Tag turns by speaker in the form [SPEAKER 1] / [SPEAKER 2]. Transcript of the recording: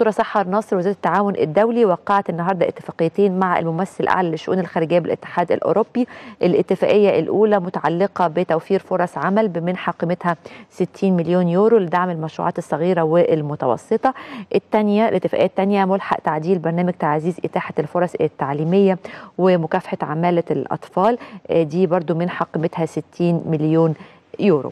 [SPEAKER 1] دكتوره سحر ناصر وزيره التعاون الدولي وقعت النهارده اتفاقيتين مع الممثل الاعلى للشؤون الخارجيه بالاتحاد الاوروبي الاتفاقيه الاولى متعلقه بتوفير فرص عمل بمنحه قيمتها 60 مليون يورو لدعم المشروعات الصغيره والمتوسطه الثانيه الاتفاقيه الثانيه ملحق تعديل برنامج تعزيز اتاحه الفرص التعليميه ومكافحه عماله الاطفال آه، دي برضو منحه قيمتها 60 مليون يورو